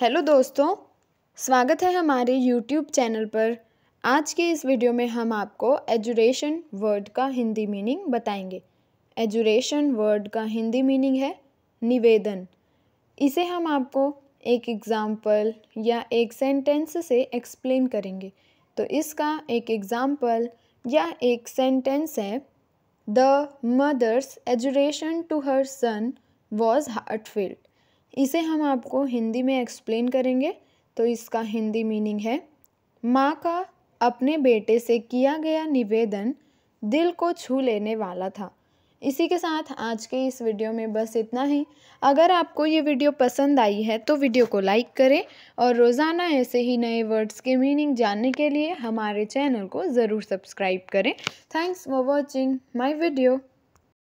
hello दोस्तों स्वागत है हमारे यूट्यूब चैनल पर आज के इस वीडियो में हम आपको एजुरेशन वर्ड का हिंदी मीनिंग बताएंगे एजुरेशन वर्ड का हिंदी मीनिंग है निवेदन इसे हम आपको एक एग्ज़ाम्पल या एक सेंटेंस से एक्सप्लेन करेंगे तो इसका एक एग्ज़ाम्पल या एक सेंटेंस है the mother's education to her son was field इसे हम आपको हिंदी में एक्सप्लेन करेंगे तो इसका हिंदी मीनिंग है माँ का अपने बेटे से किया गया निवेदन दिल को छू लेने वाला था इसी के साथ आज के इस वीडियो में बस इतना ही अगर आपको ये वीडियो पसंद आई है तो वीडियो को लाइक करें और रोज़ाना ऐसे ही नए वर्ड्स के मीनिंग जानने के लिए हमारे चैनल को ज़रूर सब्सक्राइब करें thanks for watching my video